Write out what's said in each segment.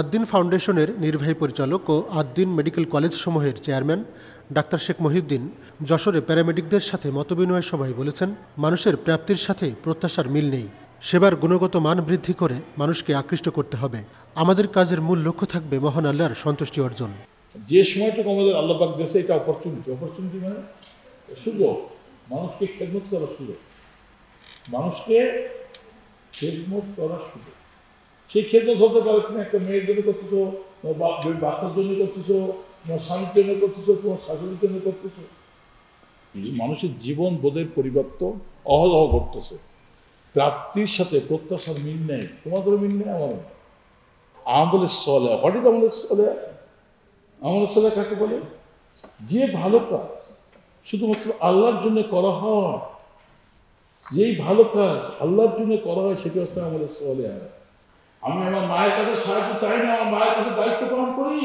আদ্দিন ফাউন্ডেশনের নির্বাহী পরিচালক ও আদ্দিন মেডিকেল কলেজ সমূহের চেয়ারম্যান ডাক্তার শেখ মহিউদ্দিন যশোরে প্যারামেডিকদের সাথে মতবিনিময় সভায় বলেছেন মানুষের প্রাপ্তির সাথে প্রত্যাশার মিল নেই সেবার গুণগত মান বৃদ্ধি করে মানুষকে আকৃষ্ট করতে হবে আমাদের কাজের মূল লক্ষ্য থাকবে মহান আল্লাহর সন্তুষ্টি অর্জন যে সময়টুকু আমাদের পাক দেশে এটা অপরচুনিটি অপরচুনিটি মানে সুযোগ মানুষকে খেদমত করার সুযোগ মানুষকে খেদমত করার সুযোগ সেই ক্ষেত্রে হতে পারে তুমি একটা মেয়ের জন্য করতেছো বাচ্চার জন্য করতেছো তোমার স্বামীর জন্য করতেছো তোমার শাশুড়ির জন্য করতেছো মানুষের জীবন বোধের পরিবর্তন অহরহ করতেছে প্রাপ্তির সাথে প্রত্যাশার মিল নেই তোমাদের মিল নেই আমার আমলের সলে হঠাৎ আমলের সলে আমলের সলে কাকে বলে যে ভালো কাজ শুধুমাত্র আল্লাহর জন্য করা হয় যেই ভালো কাজ আল্লাহর জন্য করা হয় সেটা হচ্ছে আমাদের সলে হয় আমি আমার মায়ের কাছে সাহায্য চাই না আমার মায়ের কাছে দায়িত্ব পালন করি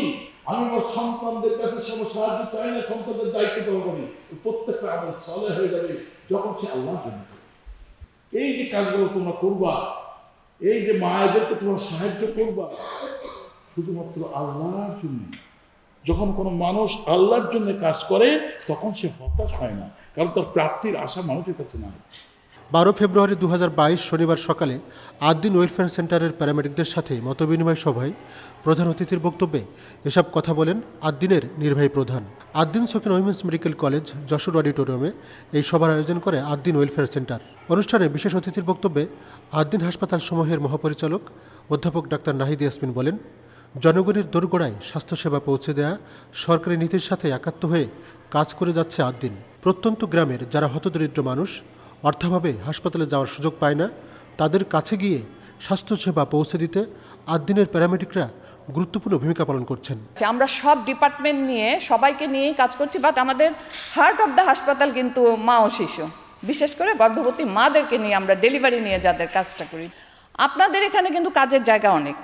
আমি আমার সন্তানদের কাছে সাহায্য চাই না সন্তানদের দায়িত্ব পালন করি প্রত্যেকটা আমার সলে হয়ে যাবে যখন সে আল্লাহ জন্য এই যে কাজগুলো তোমরা করবা এই যে মায়েদেরকে তোমরা সাহায্য করবা শুধুমাত্র আল্লাহর জন্য যখন কোনো মানুষ আল্লাহর জন্য কাজ করে তখন সে হতাশ হয় না কারণ তার প্রাপ্তির আশা মানুষের কাছে নাই বারো ফেব্রুয়ারি দু শনিবার সকালে আদিন ওয়েলফেয়ার সেন্টারের প্যারামেডিকদের সাথে মতবিনিময় সভায় প্রধান অতিথির বক্তব্যে এসব কথা বলেন আদ্দিনের নির্বাহী প্রধান Ad-din Sakina women's medical college Jessore অডিটোরিয়ামে এই সভার আয়োজন করে আদ্দিন ওয়েলফেয়ার সেন্টার অনুষ্ঠানে বিশেষ অতিথির বক্তব্যে আদিন হাসপাতাল সমূহের মহাপরিচালক অধ্যাপক ডাক্তার নাহিদ ইয়াসমিন বলেন জনগণের দোরগোড়ায় স্বাস্থ্যসেবা পৌঁছে দেয়া সরকারি নীতির সাথে একাত্ম হয়ে কাজ করে যাচ্ছে আদিন প্রত্যন্ত গ্রামের যারা হতদরিদ্র মানুষ অর্থাভাবে হাসপাতালে যাওয়ার সুযোগ পায় না তাদের কাছে গিয়ে স্বাস্থ্যসেবা পৌঁছে দিতে আট দিনের প্যারামেডিকরা গুরুত্বপূর্ণ ভূমিকা পালন করছেন যে আমরা সব ডিপার্টমেন্ট নিয়ে সবাইকে নিয়ে কাজ করছি বাট আমাদের হার্ট অব দ্য হাসপাতাল কিন্তু মা ও শিশু বিশেষ করে গর্ভবতী মাদেরকে নিয়ে আমরা ডেলিভারি নিয়ে যাদের কাজটা করি আপনাদের এখানে কিন্তু কাজের জায়গা অনেক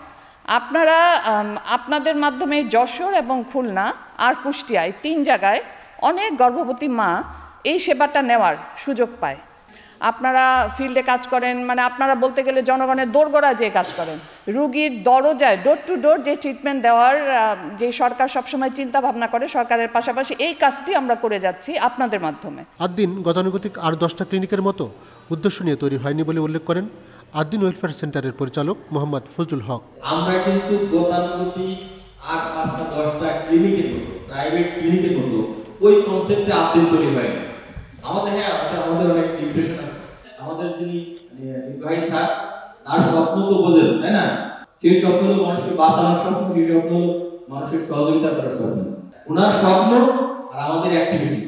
আপনারা আপনাদের মাধ্যমে যশোর এবং খুলনা আর কুষ্টিয়ায় তিন জায়গায় অনেক গর্ভবতী মা এই সেবাটা নেওয়ার সুযোগ পায় আপনারা ফিল্ডে কাজ করেন মানে আপনারা বলতে গেলে জনগণের দোরগোড়া যে কাজ করেন রুগীর দরজায় ডোর টু ডোর যে ট্রিটমেন্ট দেওয়ার যে সরকার সবসময় চিন্তা ভাবনা করে সরকারের পাশাপাশি এই কাজটি আমরা করে যাচ্ছি আপনাদের মাধ্যমে আদিন গতানুগতিক আর দশটা ক্লিনিকের মতো উদ্দেশ্য নিয়ে তৈরি হয়নি বলে উল্লেখ করেন আদিন ওয়েলফেয়ার সেন্টারের পরিচালক মোহাম্মদ ফজুল হক আমরা কিন্তু গতানুগতিক আর পাঁচটা দশটা ক্লিনিকের মতো প্রাইভেট ক্লিনিকের মতো ওই কনসেপ্টে আদিন তৈরি হয়নি আমাদের হ্যাঁ আমাদের অনেক ডিপ্রেশন আমাদের যিনি মানে, নির্বাহী স্যার তার স্বপ্ন তো বোঝেন তাই না সেই স্বপ্ন হলো মানুষকে বাঁচানোর স্বপ্ন সেই স্বপ্ন হলো মানুষের সহযোগিতা করার স্বপ্ন ওনার স্বপ্ন আর আমাদের অ্যাক্টিভিটি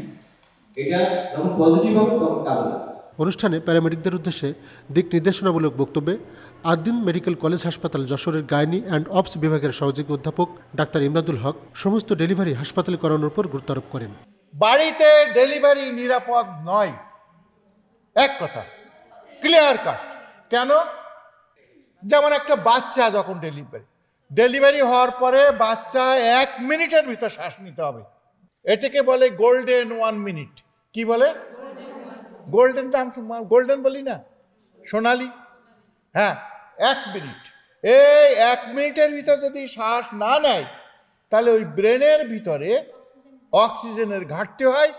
এটা যখন পজিটিভ হবে তখন কাজ হবে অনুষ্ঠানে প্যারামেডিকদের উদ্দেশ্যে দিক নির্দেশনামূলক বক্তব্যে আদিন মেডিকেল কলেজ হাসপাতাল যশোরের গাইনি অ্যান্ড অপস বিভাগের সহযোগী অধ্যাপক ডাক্তার ইমরাদুল হক সমস্ত ডেলিভারি হাসপাতালে করানোর উপর গুরুত্ব আরোপ করেন বাড়িতে ডেলিভারি নিরাপদ নয় এক কথা ক্লিয়ার কাট কেন যেমন একটা বাচ্চা যখন ডেলিভারি ডেলিভারি হওয়ার পরে বাচ্চা এক মিনিটের ভিতর শ্বাস নিতে হবে এটাকে বলে গোল্ডেন ওয়ান মিনিট কি বলে গোল্ডেন নাম গোল্ডেন বলি না সোনালি হ্যাঁ এক মিনিট এই এক মিনিটের ভিতর যদি শ্বাস না নেয় তাহলে ওই ব্রেনের ভিতরে অক্সিজেনের ঘাটতি হয়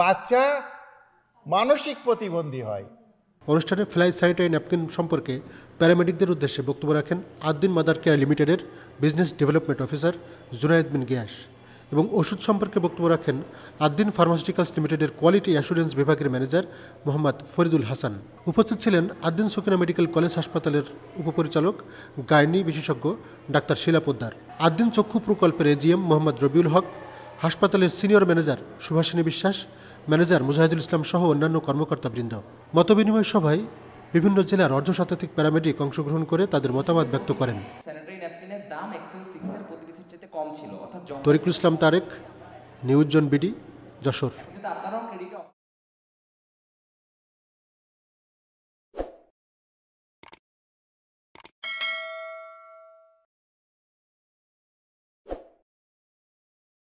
বাচ্চা মানসিক প্রতিবন্ধী হয় অনুষ্ঠানে ফ্লাই স্যানিটারি ন্যাপকিন সম্পর্কে প্যারামেডিকদের উদ্দেশ্যে বক্তব্য রাখেন আদ্দিন মাদার কেয়ার লিমিটেডের business development officer Junayed bin গ্যাস এবং ওষুধ সম্পর্কে বক্তব্য রাখেন আদ্দিন ফার্মাসিউটিক্যালস লিমিটেডের কোয়ালিটি অ্যাসুরেন্স বিভাগের ম্যানেজার মোহাম্মদ ফরিদুল হাসান উপস্থিত ছিলেন আদ্দিন সকিনা মেডিকেল কলেজ হাসপাতালের উপপরিচালক গাইনি বিশেষজ্ঞ ডাক্তার শিলা পোদ্দার আদ্দিন চক্ষু প্রকল্পের এজিএম মোহাম্মদ রবিউল হক হাসপাতালের সিনিয়র ম্যানেজার সুভাষিনী বিশ্বাস ম্যানেজার মুজাহিদুল ইসলাম সহ অন্যান্য কর্মকর্তাবৃন্দ মতবিনিময় সভায় বিভিন্ন জেলার অর্ধশতাধিক প্যারামেডিক অংশগ্রহণ করে তাদের মতামত ব্যক্ত করেন তরিকুল ইসলাম তারেক নিউজন বিডি যশোর